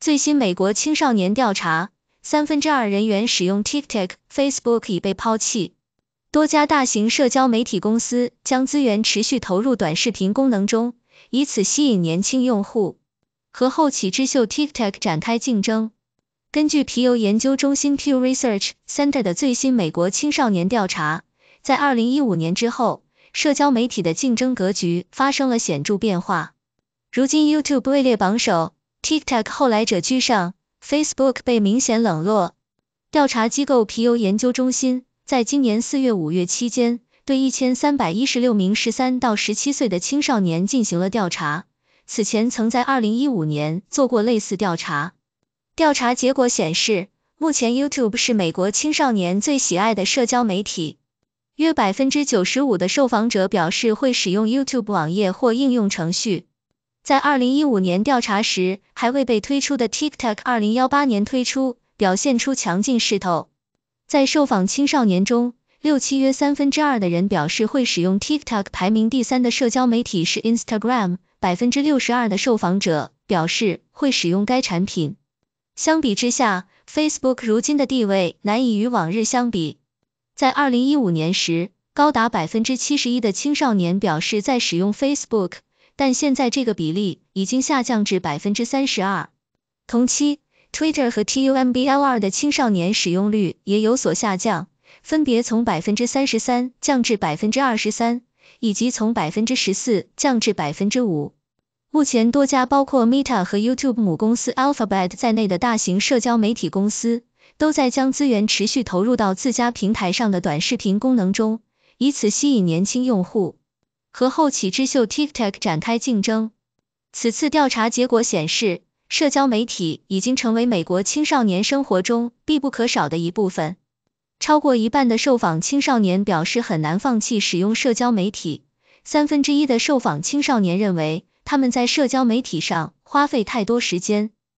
最新美国青少年调查，三分之二人员使用 TikTok、Facebook 已被抛弃。多家大型社交媒体公司将资源持续投入短视频功能中，以此吸引年轻用户和后起之秀 TikTok 展开竞争。根据皮尤研究中心 Pew Research Center 的最新美国青少年调查，在二零一五年之后，社交媒体的竞争格局发生了显著变化，如今 YouTube 位列榜首。TikTok 后来者居上，Facebook 被明显冷落。调查机构皮尤研究中心在今年四月、五月期间对一千三百一十六名十三到十七岁的青少年进行了调查，此前曾在二零一五年做过类似调查。调查结果显示，目前 YouTube 是美国青少年最喜爱的社交媒体，约百分之九十五的受访者表示会使用 YouTube 网页或应用程序。在二零一五年调查时还未被推出的 TikTok，二零幺八年推出，表现出强劲势头。在受访青少年中，六七约三分之二的人表示会使用 TikTok。排名第三的社交媒体是 Instagram，百分之六十二的受访者表示会使用该产品。相比之下，Facebook 如今的地位难以与往日相比。在二零一五年时，高达百分之七十一的青少年表示在使用 Facebook。但现在这个比例已经下降至百分之三十二。同期，Twitter 和 TUMBLR 的青少年使用率也有所下降，分别从百分之三十三降至百分之二十三，以及从百分之十四降至百分之五。目前，多家包括 Meta 和 YouTube 母公司 Alphabet 在内的大型社交媒体公司，都在将资源持续投入到自家平台上的短视频功能中，以此吸引年轻用户。和后起之秀 TikTok 展开竞争。此次调查结果显示，社交媒体已经成为美国青少年生活中必不可少的一部分。超过一半的受访青少年表示很难放弃使用社交媒体，三分之一的受访青少年认为他们在社交媒体上花费太多时间。